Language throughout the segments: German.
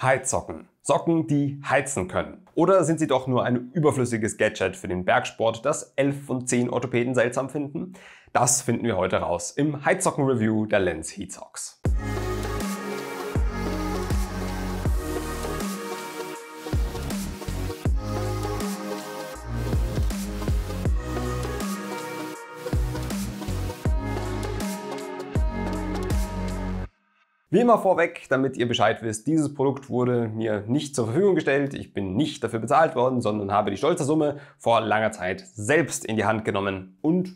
Heizsocken. Socken, die heizen können. Oder sind sie doch nur ein überflüssiges Gadget für den Bergsport, das 11 von 10 Orthopäden seltsam finden? Das finden wir heute raus im Heizsocken-Review der Lens Heatsox. Wie immer vorweg, damit ihr Bescheid wisst, dieses Produkt wurde mir nicht zur Verfügung gestellt. Ich bin nicht dafür bezahlt worden, sondern habe die stolze Summe vor langer Zeit selbst in die Hand genommen und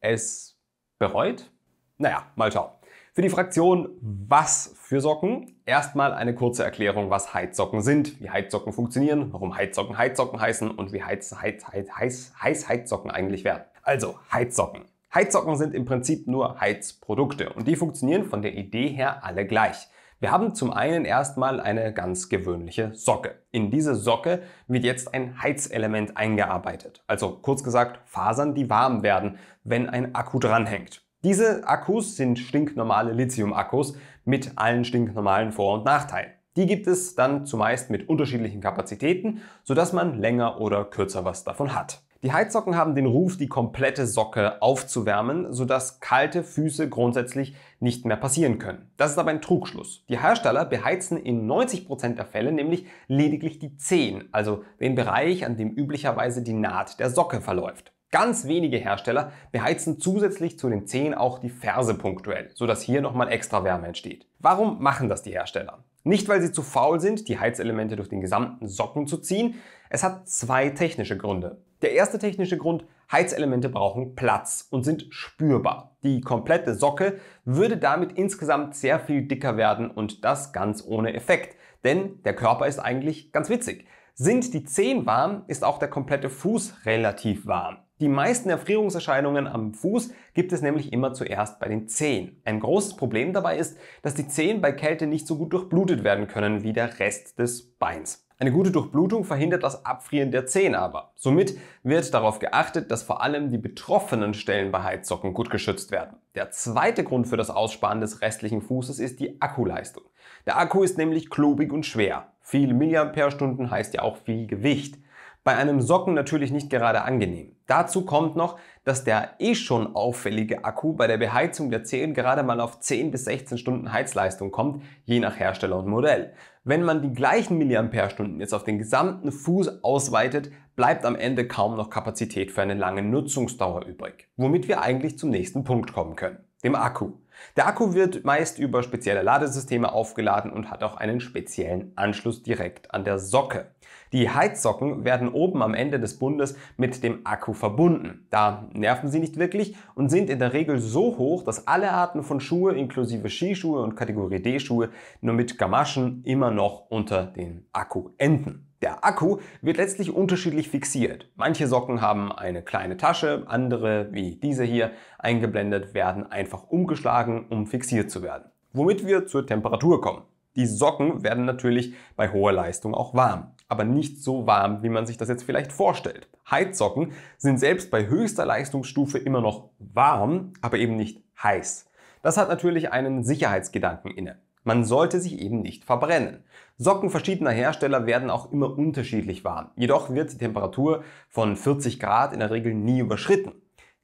es bereut. Naja, mal schauen. Für die Fraktion Was für Socken erstmal eine kurze Erklärung, was Heizsocken sind, wie Heizsocken funktionieren, warum Heizsocken Heizsocken heißen und wie Heiz, Heiz, Heiz, Heiz, Heiz Heizsocken eigentlich werden. Also Heizsocken. Heizsocken sind im Prinzip nur Heizprodukte und die funktionieren von der Idee her alle gleich. Wir haben zum einen erstmal eine ganz gewöhnliche Socke. In diese Socke wird jetzt ein Heizelement eingearbeitet, also kurz gesagt Fasern, die warm werden, wenn ein Akku dranhängt. Diese Akkus sind stinknormale Lithium-Akkus mit allen stinknormalen Vor- und Nachteilen. Die gibt es dann zumeist mit unterschiedlichen Kapazitäten, sodass man länger oder kürzer was davon hat. Die Heizsocken haben den Ruf, die komplette Socke aufzuwärmen, sodass kalte Füße grundsätzlich nicht mehr passieren können. Das ist aber ein Trugschluss. Die Hersteller beheizen in 90% der Fälle nämlich lediglich die Zehen, also den Bereich, an dem üblicherweise die Naht der Socke verläuft. Ganz wenige Hersteller beheizen zusätzlich zu den Zehen auch die Ferse punktuell, sodass hier nochmal extra Wärme entsteht. Warum machen das die Hersteller? Nicht, weil sie zu faul sind, die Heizelemente durch den gesamten Socken zu ziehen. Es hat zwei technische Gründe. Der erste technische Grund, Heizelemente brauchen Platz und sind spürbar. Die komplette Socke würde damit insgesamt sehr viel dicker werden und das ganz ohne Effekt. Denn der Körper ist eigentlich ganz witzig. Sind die Zehen warm, ist auch der komplette Fuß relativ warm. Die meisten Erfrierungserscheinungen am Fuß gibt es nämlich immer zuerst bei den Zehen. Ein großes Problem dabei ist, dass die Zehen bei Kälte nicht so gut durchblutet werden können wie der Rest des Beins. Eine gute Durchblutung verhindert das Abfrieren der Zehen aber. Somit wird darauf geachtet, dass vor allem die betroffenen Stellen bei Heizsocken gut geschützt werden. Der zweite Grund für das Aussparen des restlichen Fußes ist die Akkuleistung. Der Akku ist nämlich klobig und schwer. Viel Milliampere-Stunden heißt ja auch viel Gewicht. Bei einem Socken natürlich nicht gerade angenehm. Dazu kommt noch, dass der eh schon auffällige Akku bei der Beheizung der Zehen gerade mal auf 10 bis 16 Stunden Heizleistung kommt, je nach Hersteller und Modell. Wenn man die gleichen Milliampere-Stunden jetzt auf den gesamten Fuß ausweitet, bleibt am Ende kaum noch Kapazität für eine lange Nutzungsdauer übrig. Womit wir eigentlich zum nächsten Punkt kommen können, dem Akku. Der Akku wird meist über spezielle Ladesysteme aufgeladen und hat auch einen speziellen Anschluss direkt an der Socke. Die Heizsocken werden oben am Ende des Bundes mit dem Akku verbunden. Da nerven sie nicht wirklich und sind in der Regel so hoch, dass alle Arten von Schuhe inklusive Skischuhe und Kategorie D Schuhe nur mit Gamaschen immer noch unter den Akku enden. Der Akku wird letztlich unterschiedlich fixiert. Manche Socken haben eine kleine Tasche, andere, wie diese hier, eingeblendet, werden einfach umgeschlagen, um fixiert zu werden. Womit wir zur Temperatur kommen. Die Socken werden natürlich bei hoher Leistung auch warm, aber nicht so warm, wie man sich das jetzt vielleicht vorstellt. Heizsocken sind selbst bei höchster Leistungsstufe immer noch warm, aber eben nicht heiß. Das hat natürlich einen Sicherheitsgedanken inne. Man sollte sich eben nicht verbrennen. Socken verschiedener Hersteller werden auch immer unterschiedlich warm. Jedoch wird die Temperatur von 40 Grad in der Regel nie überschritten.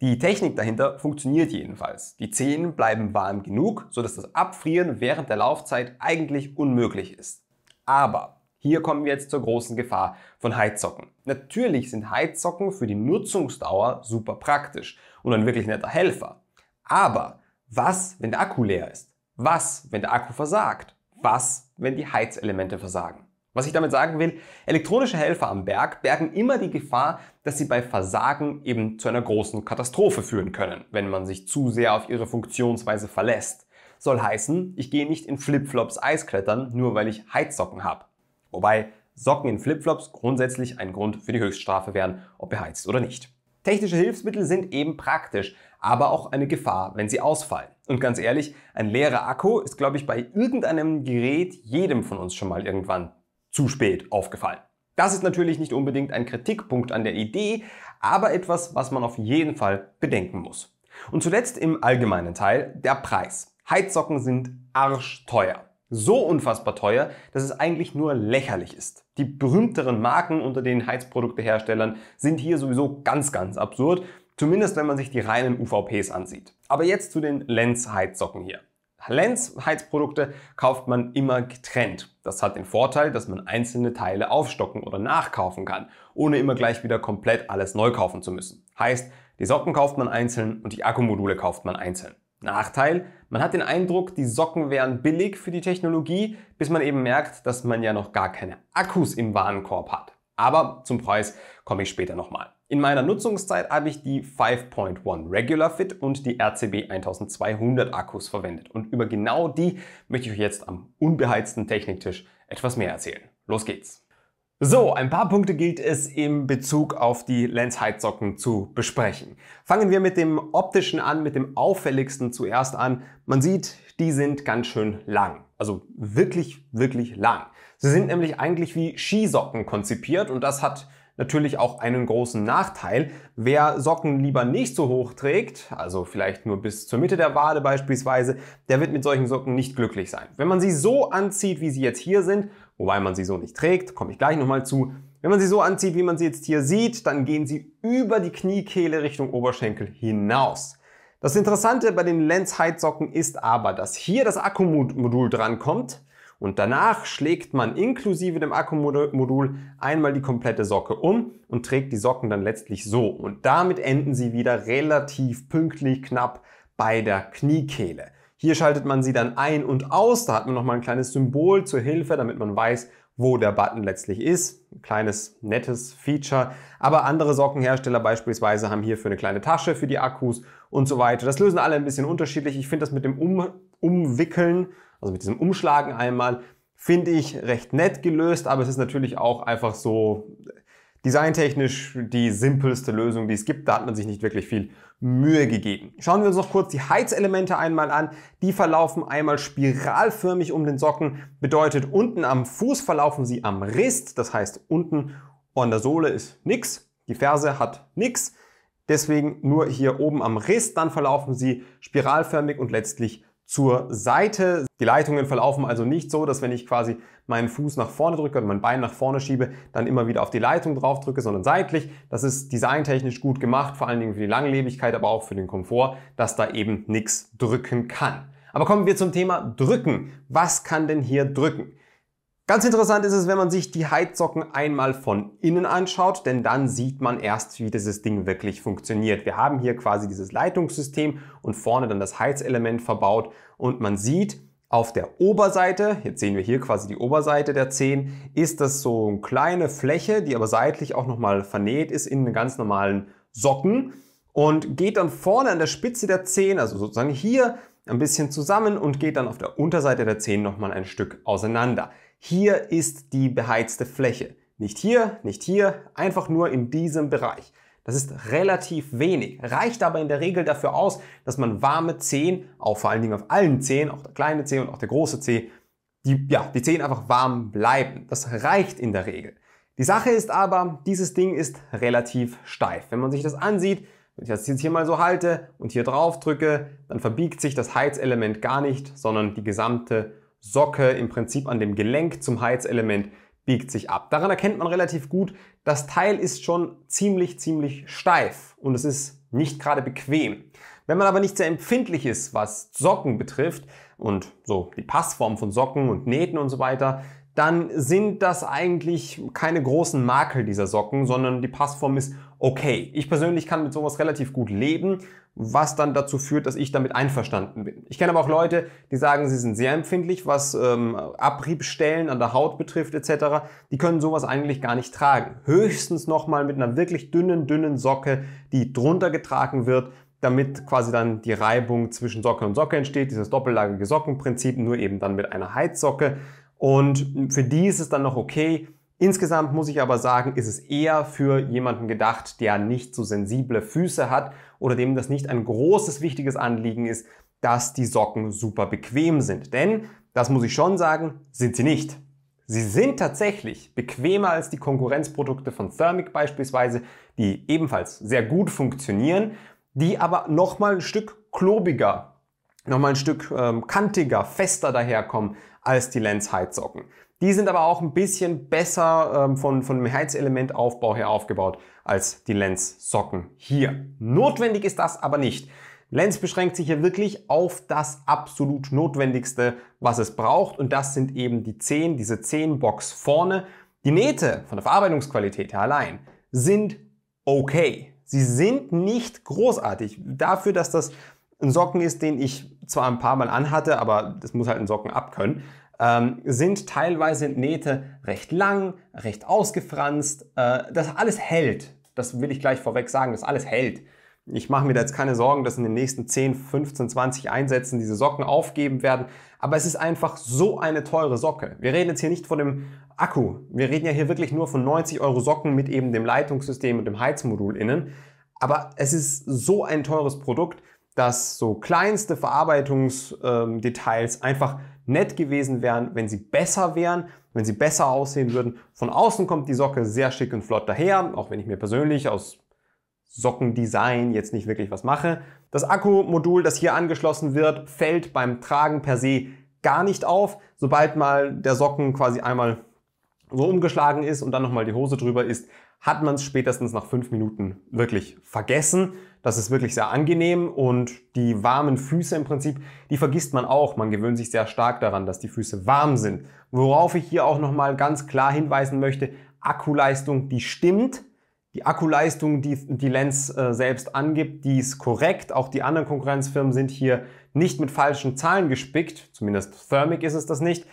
Die Technik dahinter funktioniert jedenfalls. Die Zehen bleiben warm genug, sodass das Abfrieren während der Laufzeit eigentlich unmöglich ist. Aber hier kommen wir jetzt zur großen Gefahr von Heizsocken. Natürlich sind Heizsocken für die Nutzungsdauer super praktisch und ein wirklich netter Helfer. Aber was, wenn der Akku leer ist? Was, wenn der Akku versagt? Was, wenn die Heizelemente versagen? Was ich damit sagen will, elektronische Helfer am Berg bergen immer die Gefahr, dass sie bei Versagen eben zu einer großen Katastrophe führen können, wenn man sich zu sehr auf ihre Funktionsweise verlässt. Soll heißen, ich gehe nicht in Flipflops Eisklettern, nur weil ich Heizsocken habe. Wobei Socken in Flipflops grundsätzlich ein Grund für die Höchststrafe wären, ob beheizt oder nicht. Technische Hilfsmittel sind eben praktisch, aber auch eine Gefahr, wenn sie ausfallen. Und ganz ehrlich, ein leerer Akku ist, glaube ich, bei irgendeinem Gerät jedem von uns schon mal irgendwann zu spät aufgefallen. Das ist natürlich nicht unbedingt ein Kritikpunkt an der Idee, aber etwas, was man auf jeden Fall bedenken muss. Und zuletzt im allgemeinen Teil der Preis. Heizsocken sind arschteuer. So unfassbar teuer, dass es eigentlich nur lächerlich ist. Die berühmteren Marken unter den Heizprodukteherstellern sind hier sowieso ganz, ganz absurd Zumindest wenn man sich die reinen UVPs ansieht. Aber jetzt zu den Lenz-Heizsocken hier. Lenz-Heizprodukte kauft man immer getrennt. Das hat den Vorteil, dass man einzelne Teile aufstocken oder nachkaufen kann, ohne immer gleich wieder komplett alles neu kaufen zu müssen. Heißt, die Socken kauft man einzeln und die Akkumodule kauft man einzeln. Nachteil, man hat den Eindruck, die Socken wären billig für die Technologie, bis man eben merkt, dass man ja noch gar keine Akkus im Warenkorb hat. Aber zum Preis komme ich später nochmal. In meiner Nutzungszeit habe ich die 5.1 Regular Fit und die RCB 1200 Akkus verwendet. Und über genau die möchte ich euch jetzt am unbeheizten Techniktisch etwas mehr erzählen. Los geht's! So, ein paar Punkte gilt es im Bezug auf die Lens-Heizsocken zu besprechen. Fangen wir mit dem optischen an, mit dem auffälligsten zuerst an. Man sieht, die sind ganz schön lang. Also wirklich, wirklich lang. Sie sind nämlich eigentlich wie Skisocken konzipiert und das hat natürlich auch einen großen Nachteil. Wer Socken lieber nicht so hoch trägt, also vielleicht nur bis zur Mitte der Wade beispielsweise, der wird mit solchen Socken nicht glücklich sein. Wenn man sie so anzieht, wie sie jetzt hier sind, wobei man sie so nicht trägt, komme ich gleich nochmal zu, wenn man sie so anzieht, wie man sie jetzt hier sieht, dann gehen sie über die Kniekehle Richtung Oberschenkel hinaus. Das Interessante bei den lens height socken ist aber, dass hier das Akkumodul drankommt, und danach schlägt man inklusive dem Akkumodul einmal die komplette Socke um und trägt die Socken dann letztlich so. Und damit enden sie wieder relativ pünktlich knapp bei der Kniekehle. Hier schaltet man sie dann ein und aus. Da hat man nochmal ein kleines Symbol zur Hilfe, damit man weiß, wo der Button letztlich ist. Ein kleines nettes Feature. Aber andere Sockenhersteller beispielsweise haben hierfür eine kleine Tasche für die Akkus und so weiter. Das lösen alle ein bisschen unterschiedlich. Ich finde das mit dem um Umwickeln, also mit diesem Umschlagen einmal, finde ich recht nett gelöst, aber es ist natürlich auch einfach so designtechnisch die simpelste Lösung, die es gibt. Da hat man sich nicht wirklich viel Mühe gegeben. Schauen wir uns noch kurz die Heizelemente einmal an. Die verlaufen einmal spiralförmig um den Socken. Bedeutet, unten am Fuß verlaufen sie am Rist. Das heißt, unten an der Sohle ist nichts, Die Ferse hat nichts. Deswegen nur hier oben am Riss, Dann verlaufen sie spiralförmig und letztlich zur Seite. Die Leitungen verlaufen also nicht so, dass wenn ich quasi meinen Fuß nach vorne drücke und mein Bein nach vorne schiebe, dann immer wieder auf die Leitung drauf drücke, sondern seitlich. Das ist designtechnisch gut gemacht, vor allen Dingen für die Langlebigkeit, aber auch für den Komfort, dass da eben nichts drücken kann. Aber kommen wir zum Thema Drücken. Was kann denn hier drücken? Ganz interessant ist es, wenn man sich die Heizsocken einmal von innen anschaut, denn dann sieht man erst, wie dieses Ding wirklich funktioniert. Wir haben hier quasi dieses Leitungssystem und vorne dann das Heizelement verbaut und man sieht, auf der Oberseite, jetzt sehen wir hier quasi die Oberseite der Zehen, ist das so eine kleine Fläche, die aber seitlich auch nochmal vernäht ist in einen ganz normalen Socken und geht dann vorne an der Spitze der Zehen, also sozusagen hier, ein bisschen zusammen und geht dann auf der Unterseite der Zehen nochmal ein Stück auseinander. Hier ist die beheizte Fläche. Nicht hier, nicht hier, einfach nur in diesem Bereich. Das ist relativ wenig, reicht aber in der Regel dafür aus, dass man warme Zehen, auch vor allen Dingen auf allen Zehen, auch der kleine Zeh und auch der große Zeh, die, ja, die Zehen einfach warm bleiben. Das reicht in der Regel. Die Sache ist aber, dieses Ding ist relativ steif. Wenn man sich das ansieht, wenn ich das jetzt hier mal so halte und hier drauf drücke, dann verbiegt sich das Heizelement gar nicht, sondern die gesamte Socke im Prinzip an dem Gelenk zum Heizelement biegt sich ab. Daran erkennt man relativ gut, das Teil ist schon ziemlich, ziemlich steif und es ist nicht gerade bequem. Wenn man aber nicht sehr empfindlich ist, was Socken betrifft und so die Passform von Socken und Nähten und so weiter, dann sind das eigentlich keine großen Makel dieser Socken, sondern die Passform ist okay. Ich persönlich kann mit sowas relativ gut leben, was dann dazu führt, dass ich damit einverstanden bin. Ich kenne aber auch Leute, die sagen, sie sind sehr empfindlich, was ähm, Abriebstellen an der Haut betrifft etc. Die können sowas eigentlich gar nicht tragen. Höchstens nochmal mit einer wirklich dünnen, dünnen Socke, die drunter getragen wird, damit quasi dann die Reibung zwischen Socke und Socke entsteht, dieses doppellagige Sockenprinzip, nur eben dann mit einer Heizsocke. Und für die ist es dann noch okay. Insgesamt muss ich aber sagen, ist es eher für jemanden gedacht, der nicht so sensible Füße hat oder dem das nicht ein großes wichtiges Anliegen ist, dass die Socken super bequem sind. Denn, das muss ich schon sagen, sind sie nicht. Sie sind tatsächlich bequemer als die Konkurrenzprodukte von Thermic beispielsweise, die ebenfalls sehr gut funktionieren, die aber nochmal ein Stück klobiger, nochmal ein Stück ähm, kantiger, fester daherkommen, als die Lens Heizsocken. Die sind aber auch ein bisschen besser ähm, von, von dem Heizelementaufbau her aufgebaut als die Lens Socken hier. Notwendig ist das aber nicht. Lens beschränkt sich hier wirklich auf das absolut Notwendigste, was es braucht und das sind eben die 10, diese 10 Box vorne. Die Nähte von der Verarbeitungsqualität her allein sind okay. Sie sind nicht großartig. Dafür, dass das ein Socken ist, den ich zwar ein paar Mal anhatte, aber das muss halt ein Socken abkönnen, ähm, sind teilweise Nähte recht lang, recht ausgefranst. Äh, das alles hält. Das will ich gleich vorweg sagen, das alles hält. Ich mache mir da jetzt keine Sorgen, dass in den nächsten 10, 15, 20 Einsätzen diese Socken aufgeben werden. Aber es ist einfach so eine teure Socke. Wir reden jetzt hier nicht von dem Akku. Wir reden ja hier wirklich nur von 90 Euro Socken mit eben dem Leitungssystem und dem Heizmodul innen. Aber es ist so ein teures Produkt, dass so kleinste Verarbeitungsdetails ähm, einfach nett gewesen wären, wenn sie besser wären, wenn sie besser aussehen würden. Von außen kommt die Socke sehr schick und flott daher, auch wenn ich mir persönlich aus Sockendesign jetzt nicht wirklich was mache. Das Akkumodul, das hier angeschlossen wird, fällt beim Tragen per se gar nicht auf. Sobald mal der Socken quasi einmal so umgeschlagen ist und dann nochmal die Hose drüber ist, hat man es spätestens nach fünf Minuten wirklich vergessen. Das ist wirklich sehr angenehm und die warmen Füße im Prinzip, die vergisst man auch. Man gewöhnt sich sehr stark daran, dass die Füße warm sind. Worauf ich hier auch nochmal ganz klar hinweisen möchte, Akkuleistung, die stimmt. Die Akkuleistung, die die Lens äh, selbst angibt, die ist korrekt. Auch die anderen Konkurrenzfirmen sind hier nicht mit falschen Zahlen gespickt. Zumindest Thermic ist es das nicht.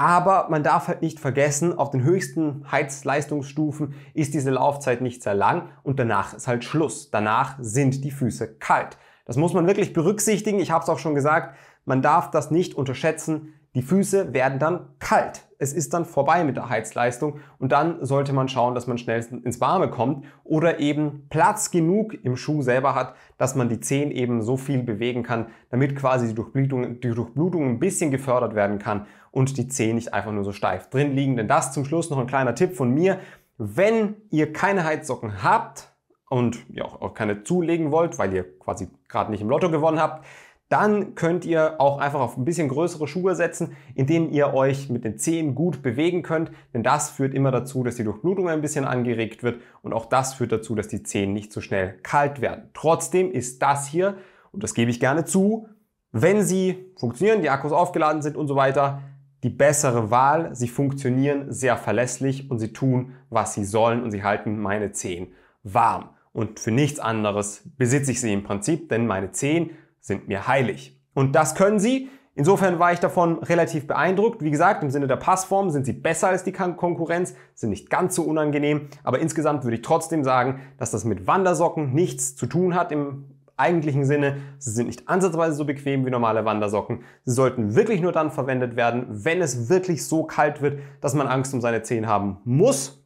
Aber man darf halt nicht vergessen, auf den höchsten Heizleistungsstufen ist diese Laufzeit nicht sehr lang und danach ist halt Schluss. Danach sind die Füße kalt. Das muss man wirklich berücksichtigen. Ich habe es auch schon gesagt, man darf das nicht unterschätzen. Die Füße werden dann kalt. Es ist dann vorbei mit der Heizleistung und dann sollte man schauen, dass man schnell ins Warme kommt oder eben Platz genug im Schuh selber hat, dass man die Zehen eben so viel bewegen kann, damit quasi die Durchblutung, die Durchblutung ein bisschen gefördert werden kann und die Zehen nicht einfach nur so steif drin liegen. Denn das zum Schluss noch ein kleiner Tipp von mir. Wenn ihr keine Heizsocken habt und ja auch keine zulegen wollt, weil ihr quasi gerade nicht im Lotto gewonnen habt, dann könnt ihr auch einfach auf ein bisschen größere Schuhe setzen, in denen ihr euch mit den Zehen gut bewegen könnt, denn das führt immer dazu, dass die Durchblutung ein bisschen angeregt wird und auch das führt dazu, dass die Zehen nicht so schnell kalt werden. Trotzdem ist das hier, und das gebe ich gerne zu, wenn sie funktionieren, die Akkus aufgeladen sind und so weiter, die bessere Wahl. Sie funktionieren sehr verlässlich und sie tun, was sie sollen und sie halten meine Zehen warm. Und für nichts anderes besitze ich sie im Prinzip, denn meine Zehen sind mir heilig. Und das können sie. Insofern war ich davon relativ beeindruckt. Wie gesagt, im Sinne der Passform sind sie besser als die Konkurrenz, sind nicht ganz so unangenehm, aber insgesamt würde ich trotzdem sagen, dass das mit Wandersocken nichts zu tun hat im eigentlichen Sinne. Sie sind nicht ansatzweise so bequem wie normale Wandersocken. Sie sollten wirklich nur dann verwendet werden, wenn es wirklich so kalt wird, dass man Angst um seine Zehen haben muss.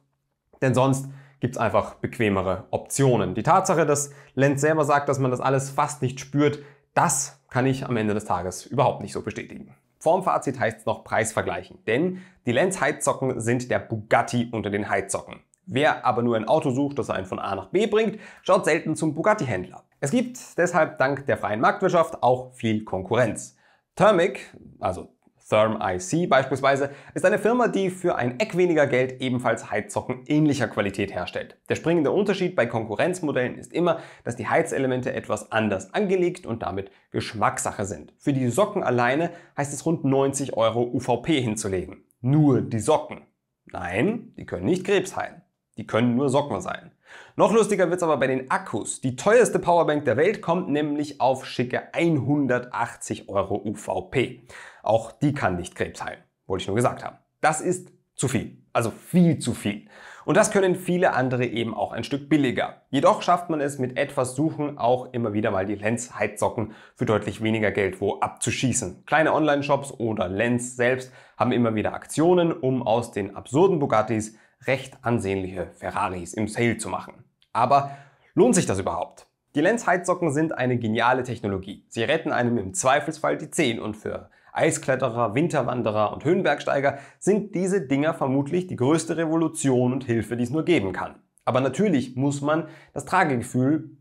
Denn sonst gibt es einfach bequemere Optionen. Die Tatsache, dass Lenz selber sagt, dass man das alles fast nicht spürt, das kann ich am Ende des Tages überhaupt nicht so bestätigen. Vorm Fazit heißt es noch Preisvergleichen, denn die Lenz Heizsocken sind der Bugatti unter den Heizsocken. Wer aber nur ein Auto sucht, das einen von A nach B bringt, schaut selten zum Bugatti-Händler. Es gibt deshalb dank der freien Marktwirtschaft auch viel Konkurrenz. Thermic, also Therm IC beispielsweise, ist eine Firma, die für ein Eck weniger Geld ebenfalls Heizsocken ähnlicher Qualität herstellt. Der springende Unterschied bei Konkurrenzmodellen ist immer, dass die Heizelemente etwas anders angelegt und damit Geschmackssache sind. Für die Socken alleine heißt es rund 90 Euro UVP hinzulegen. Nur die Socken. Nein, die können nicht Krebs heilen. Die können nur Socken sein. Noch lustiger wird's aber bei den Akkus. Die teuerste Powerbank der Welt kommt nämlich auf schicke 180 Euro UVP. Auch die kann nicht Krebs heilen, wollte ich nur gesagt haben. Das ist zu viel. Also viel zu viel. Und das können viele andere eben auch ein Stück billiger. Jedoch schafft man es mit etwas Suchen auch immer wieder mal die Lens-Heizsocken für deutlich weniger Geld wo abzuschießen. Kleine Online-Shops oder Lens selbst haben immer wieder Aktionen, um aus den absurden Bugattis recht ansehnliche Ferraris im Sale zu machen. Aber lohnt sich das überhaupt? Die Lenz-Heizsocken sind eine geniale Technologie. Sie retten einem im Zweifelsfall die Zehen und für Eiskletterer, Winterwanderer und Höhenbergsteiger sind diese Dinger vermutlich die größte Revolution und Hilfe, die es nur geben kann. Aber natürlich muss man das Tragegefühl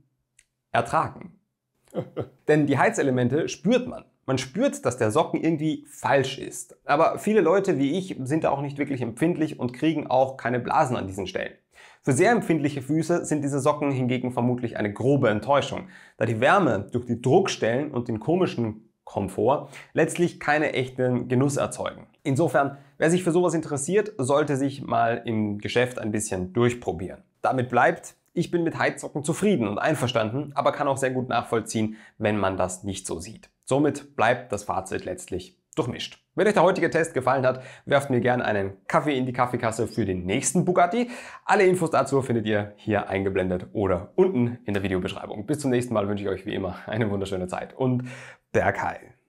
ertragen. Denn die Heizelemente spürt man. Man spürt, dass der Socken irgendwie falsch ist. Aber viele Leute wie ich sind da auch nicht wirklich empfindlich und kriegen auch keine Blasen an diesen Stellen. Für sehr empfindliche Füße sind diese Socken hingegen vermutlich eine grobe Enttäuschung, da die Wärme durch die Druckstellen und den komischen Komfort letztlich keinen echten Genuss erzeugen. Insofern, wer sich für sowas interessiert, sollte sich mal im Geschäft ein bisschen durchprobieren. Damit bleibt ich bin mit Heizsocken zufrieden und einverstanden, aber kann auch sehr gut nachvollziehen, wenn man das nicht so sieht. Somit bleibt das Fazit letztlich durchmischt. Wenn euch der heutige Test gefallen hat, werft mir gerne einen Kaffee in die Kaffeekasse für den nächsten Bugatti. Alle Infos dazu findet ihr hier eingeblendet oder unten in der Videobeschreibung. Bis zum nächsten Mal wünsche ich euch wie immer eine wunderschöne Zeit und Bergheil.